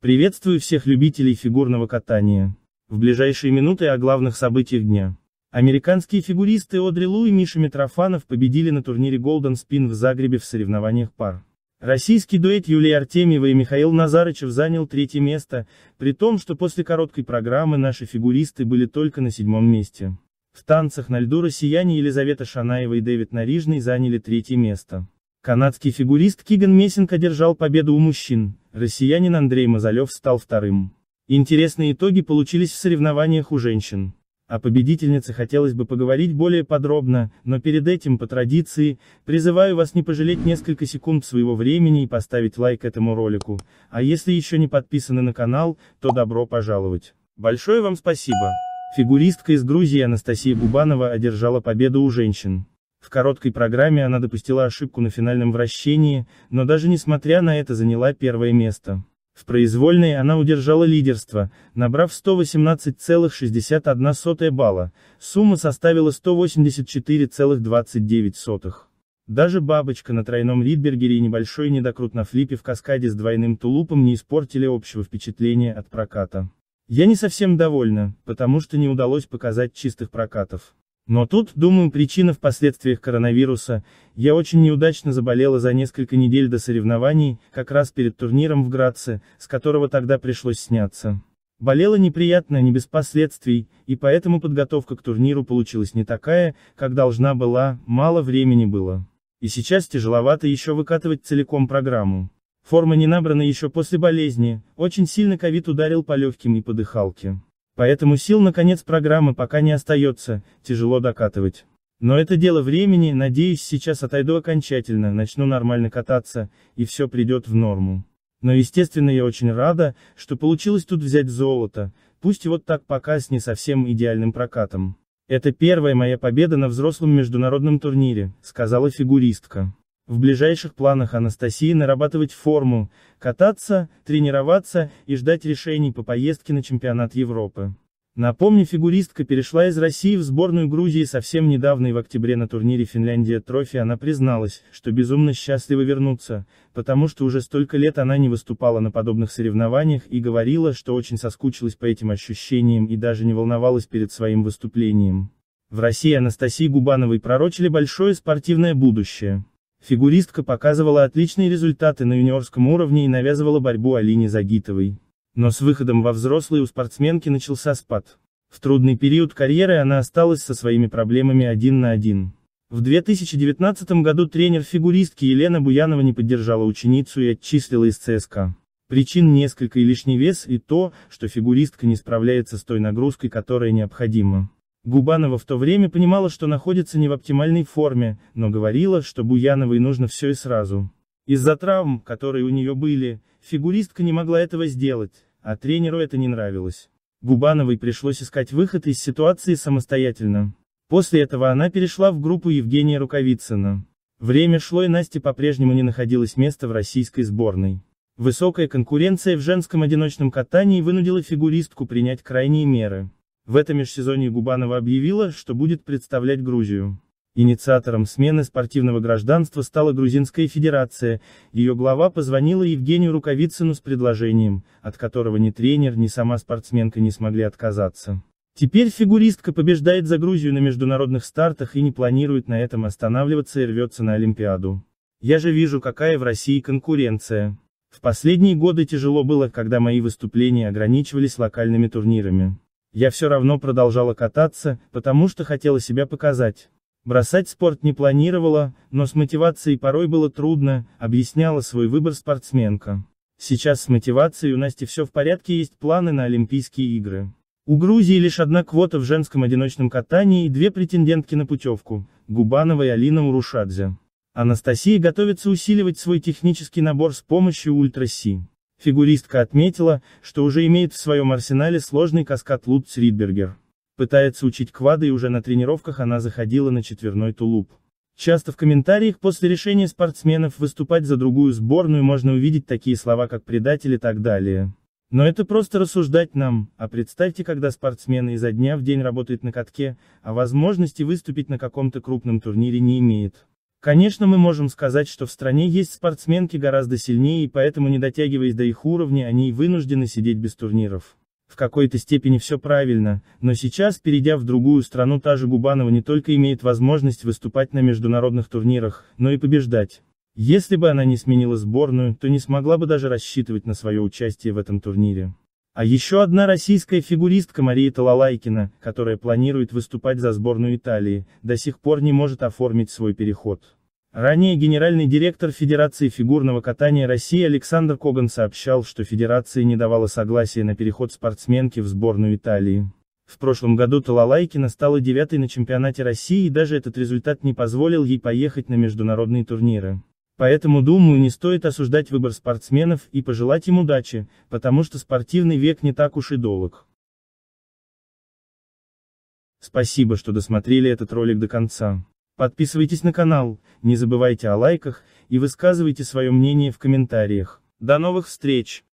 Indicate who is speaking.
Speaker 1: Приветствую всех любителей фигурного катания. В ближайшие минуты о главных событиях дня. Американские фигуристы Одри Лу и Миша Митрофанов победили на турнире Golden Spin в Загребе в соревнованиях пар. Российский дуэт Юлии Артемьева и Михаил Назарычев занял третье место, при том, что после короткой программы наши фигуристы были только на седьмом месте. В танцах на льду россияне Елизавета Шанаева и Дэвид Нарижный заняли третье место. Канадский фигурист Киган Мессинг одержал победу у мужчин, россиянин Андрей Мазалев стал вторым. Интересные итоги получились в соревнованиях у женщин. О победительнице хотелось бы поговорить более подробно, но перед этим, по традиции, призываю вас не пожалеть несколько секунд своего времени и поставить лайк этому ролику, а если еще не подписаны на канал, то добро пожаловать. Большое вам спасибо! Фигуристка из Грузии Анастасия Губанова одержала победу у женщин. В короткой программе она допустила ошибку на финальном вращении, но даже несмотря на это заняла первое место. В произвольной она удержала лидерство, набрав 118,61 балла, сумма составила 184,29. Даже бабочка на тройном Ридбергере и небольшой недокрут на флипе в каскаде с двойным тулупом не испортили общего впечатления от проката. Я не совсем довольна, потому что не удалось показать чистых прокатов. Но тут, думаю, причина в последствиях коронавируса, я очень неудачно заболела за несколько недель до соревнований, как раз перед турниром в Граце, с которого тогда пришлось сняться. Болела неприятно, не без последствий, и поэтому подготовка к турниру получилась не такая, как должна была, мало времени было. И сейчас тяжеловато еще выкатывать целиком программу. Форма не набрана еще после болезни, очень сильно ковид ударил по легким и по дыхалке. Поэтому сил на конец программы пока не остается, тяжело докатывать. Но это дело времени, надеюсь сейчас отойду окончательно, начну нормально кататься, и все придет в норму. Но естественно я очень рада, что получилось тут взять золото, пусть и вот так пока с не совсем идеальным прокатом. Это первая моя победа на взрослом международном турнире, сказала фигуристка. В ближайших планах Анастасии нарабатывать форму, кататься, тренироваться и ждать решений по поездке на чемпионат Европы. Напомню, фигуристка перешла из России в сборную Грузии совсем недавно и в октябре на турнире Финляндия Трофи она призналась, что безумно счастлива вернуться, потому что уже столько лет она не выступала на подобных соревнованиях и говорила, что очень соскучилась по этим ощущениям и даже не волновалась перед своим выступлением. В России Анастасии Губановой пророчили большое спортивное будущее. Фигуристка показывала отличные результаты на юниорском уровне и навязывала борьбу Алине Загитовой. Но с выходом во взрослые у спортсменки начался спад. В трудный период карьеры она осталась со своими проблемами один на один. В 2019 году тренер фигуристки Елена Буянова не поддержала ученицу и отчислила из ЦСКА. Причин несколько и лишний вес и то, что фигуристка не справляется с той нагрузкой, которая необходима. Губанова в то время понимала, что находится не в оптимальной форме, но говорила, что Буяновой нужно все и сразу. Из-за травм, которые у нее были, фигуристка не могла этого сделать, а тренеру это не нравилось. Губановой пришлось искать выход из ситуации самостоятельно. После этого она перешла в группу Евгения Рукавицына. Время шло и Насте по-прежнему не находилось места в российской сборной. Высокая конкуренция в женском одиночном катании вынудила фигуристку принять крайние меры. В этом межсезонье Губанова объявила, что будет представлять Грузию. Инициатором смены спортивного гражданства стала Грузинская Федерация, ее глава позвонила Евгению Рукавицыну с предложением, от которого ни тренер, ни сама спортсменка не смогли отказаться. Теперь фигуристка побеждает за Грузию на международных стартах и не планирует на этом останавливаться и рвется на Олимпиаду. Я же вижу, какая в России конкуренция. В последние годы тяжело было, когда мои выступления ограничивались локальными турнирами. Я все равно продолжала кататься, потому что хотела себя показать. Бросать спорт не планировала, но с мотивацией порой было трудно, объясняла свой выбор спортсменка. Сейчас с мотивацией у Насти все в порядке, есть планы на Олимпийские игры. У Грузии лишь одна квота в женском одиночном катании и две претендентки на путевку, Губанова и Алина Урушадзе. Анастасия готовится усиливать свой технический набор с помощью Ультра-Си. Фигуристка отметила, что уже имеет в своем арсенале сложный каскад Лутц-Ридбергер. Пытается учить квады и уже на тренировках она заходила на четверной тулуп. Часто в комментариях после решения спортсменов выступать за другую сборную можно увидеть такие слова как «предатель» и так далее. Но это просто рассуждать нам, а представьте, когда спортсмен изо дня в день работает на катке, а возможности выступить на каком-то крупном турнире не имеет. Конечно мы можем сказать, что в стране есть спортсменки гораздо сильнее и поэтому не дотягиваясь до их уровня они и вынуждены сидеть без турниров. В какой-то степени все правильно, но сейчас, перейдя в другую страну, та же Губанова не только имеет возможность выступать на международных турнирах, но и побеждать. Если бы она не сменила сборную, то не смогла бы даже рассчитывать на свое участие в этом турнире. А еще одна российская фигуристка Мария Талалайкина, которая планирует выступать за сборную Италии, до сих пор не может оформить свой переход. Ранее генеральный директор Федерации фигурного катания России Александр Коган сообщал, что Федерация не давала согласия на переход спортсменки в сборную Италии. В прошлом году Талалайкина стала девятой на чемпионате России и даже этот результат не позволил ей поехать на международные турниры. Поэтому думаю не стоит осуждать выбор спортсменов и пожелать им удачи, потому что спортивный век не так уж и долг. Спасибо, что досмотрели этот ролик до конца. Подписывайтесь на канал, не забывайте о лайках и высказывайте свое мнение в комментариях. До новых встреч!